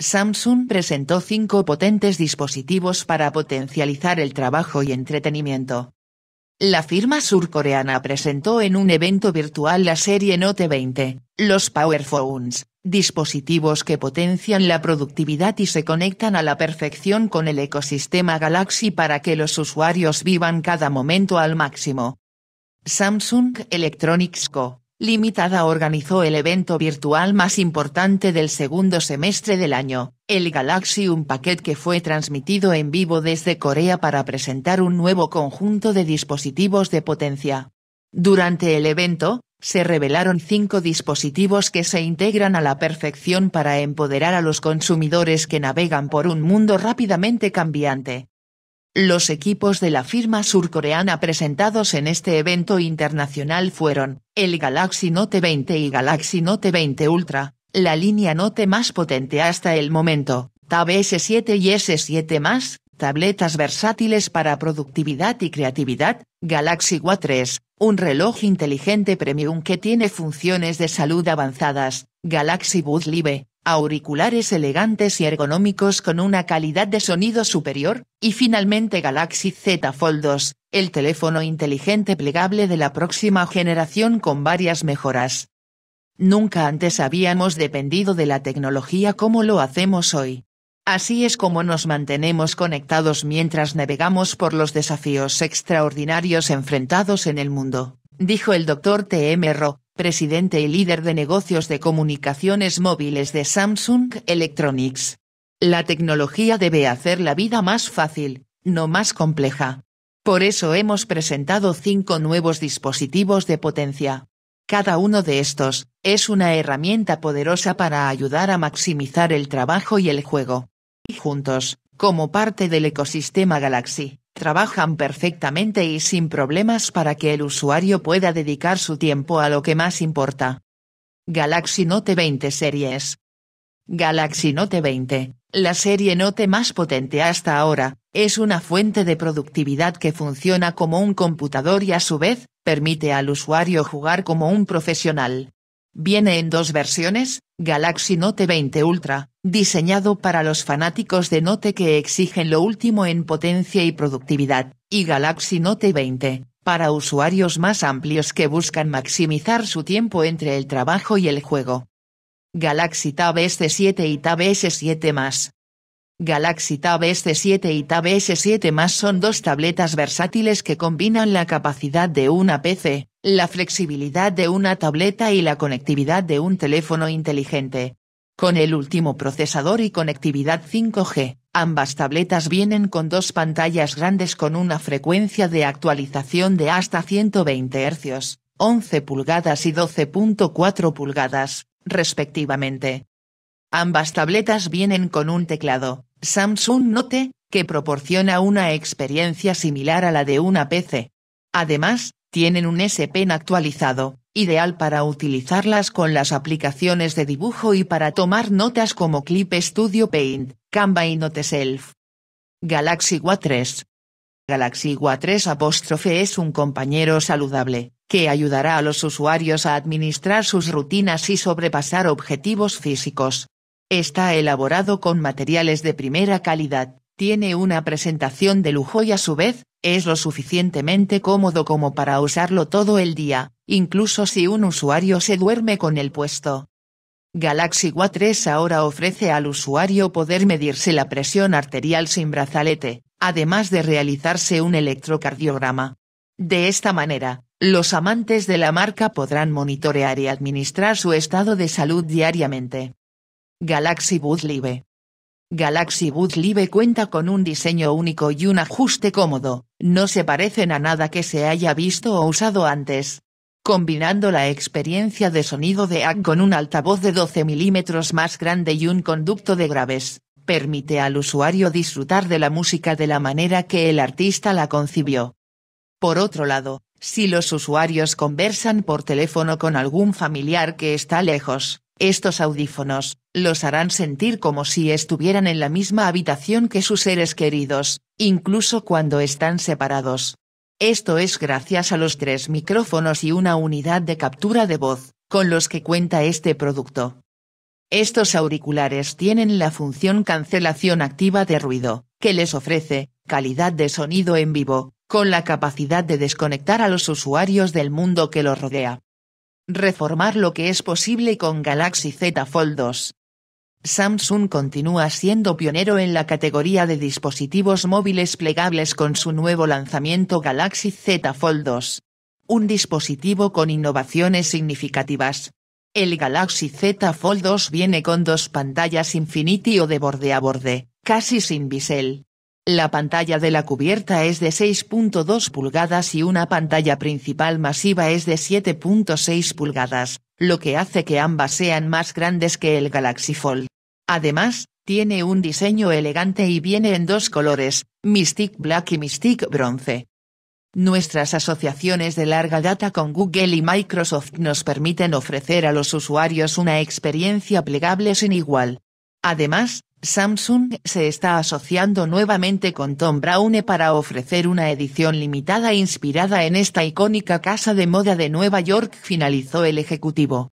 Samsung presentó cinco potentes dispositivos para potencializar el trabajo y entretenimiento. La firma surcoreana presentó en un evento virtual la serie Note 20, los Powerphones, dispositivos que potencian la productividad y se conectan a la perfección con el ecosistema Galaxy para que los usuarios vivan cada momento al máximo. Samsung Electronics Co. Limitada organizó el evento virtual más importante del segundo semestre del año, el Galaxy un paquete que fue transmitido en vivo desde Corea para presentar un nuevo conjunto de dispositivos de potencia. Durante el evento, se revelaron cinco dispositivos que se integran a la perfección para empoderar a los consumidores que navegan por un mundo rápidamente cambiante, los equipos de la firma surcoreana presentados en este evento internacional fueron, el Galaxy Note 20 y Galaxy Note 20 Ultra, la línea Note más potente hasta el momento, Tab S7 y S7+, tabletas versátiles para productividad y creatividad, Galaxy Watch 3, un reloj inteligente premium que tiene funciones de salud avanzadas, Galaxy Buds Live, auriculares elegantes y ergonómicos con una calidad de sonido superior, y finalmente Galaxy Z Fold 2, el teléfono inteligente plegable de la próxima generación con varias mejoras. Nunca antes habíamos dependido de la tecnología como lo hacemos hoy. Así es como nos mantenemos conectados mientras navegamos por los desafíos extraordinarios enfrentados en el mundo, dijo el doctor T.M presidente y líder de negocios de comunicaciones móviles de Samsung Electronics. La tecnología debe hacer la vida más fácil, no más compleja. Por eso hemos presentado cinco nuevos dispositivos de potencia. Cada uno de estos, es una herramienta poderosa para ayudar a maximizar el trabajo y el juego. Y juntos, como parte del ecosistema Galaxy, trabajan perfectamente y sin problemas para que el usuario pueda dedicar su tiempo a lo que más importa. Galaxy Note 20 Series. Galaxy Note 20, la serie Note más potente hasta ahora, es una fuente de productividad que funciona como un computador y a su vez, permite al usuario jugar como un profesional. Viene en dos versiones, Galaxy Note 20 Ultra, diseñado para los fanáticos de Note que exigen lo último en potencia y productividad, y Galaxy Note 20, para usuarios más amplios que buscan maximizar su tiempo entre el trabajo y el juego. Galaxy Tab S7 y Tab S7 Galaxy Tab S7 y Tab S7 son dos tabletas versátiles que combinan la capacidad de una PC, la flexibilidad de una tableta y la conectividad de un teléfono inteligente. Con el último procesador y conectividad 5G, ambas tabletas vienen con dos pantallas grandes con una frecuencia de actualización de hasta 120 Hz, 11 pulgadas y 12.4 pulgadas, respectivamente. Ambas tabletas vienen con un teclado, Samsung Note, que proporciona una experiencia similar a la de una PC. Además, tienen un S-Pen actualizado, ideal para utilizarlas con las aplicaciones de dibujo y para tomar notas como Clip Studio Paint, Canva y Noteself. Galaxy Watch 3 Galaxy Watch 3 apóstrofe es un compañero saludable, que ayudará a los usuarios a administrar sus rutinas y sobrepasar objetivos físicos. Está elaborado con materiales de primera calidad, tiene una presentación de lujo y a su vez, es lo suficientemente cómodo como para usarlo todo el día, incluso si un usuario se duerme con el puesto. Galaxy Watch 3 ahora ofrece al usuario poder medirse la presión arterial sin brazalete, además de realizarse un electrocardiograma. De esta manera, los amantes de la marca podrán monitorear y administrar su estado de salud diariamente. Galaxy Buds Live Galaxy Boot Live cuenta con un diseño único y un ajuste cómodo, no se parecen a nada que se haya visto o usado antes. Combinando la experiencia de sonido de AC con un altavoz de 12 milímetros más grande y un conducto de graves, permite al usuario disfrutar de la música de la manera que el artista la concibió. Por otro lado, si los usuarios conversan por teléfono con algún familiar que está lejos, estos audífonos, los harán sentir como si estuvieran en la misma habitación que sus seres queridos, incluso cuando están separados. Esto es gracias a los tres micrófonos y una unidad de captura de voz, con los que cuenta este producto. Estos auriculares tienen la función cancelación activa de ruido, que les ofrece calidad de sonido en vivo, con la capacidad de desconectar a los usuarios del mundo que los rodea reformar lo que es posible con Galaxy Z Fold 2. Samsung continúa siendo pionero en la categoría de dispositivos móviles plegables con su nuevo lanzamiento Galaxy Z Fold 2. Un dispositivo con innovaciones significativas. El Galaxy Z Fold 2 viene con dos pantallas Infinity o de borde a borde, casi sin bisel, la pantalla de la cubierta es de 6.2 pulgadas y una pantalla principal masiva es de 7.6 pulgadas, lo que hace que ambas sean más grandes que el Galaxy Fold. Además, tiene un diseño elegante y viene en dos colores, Mystic Black y Mystic Bronce. Nuestras asociaciones de larga data con Google y Microsoft nos permiten ofrecer a los usuarios una experiencia plegable sin igual. Además, Samsung se está asociando nuevamente con Tom Browne para ofrecer una edición limitada inspirada en esta icónica casa de moda de Nueva York, finalizó el ejecutivo.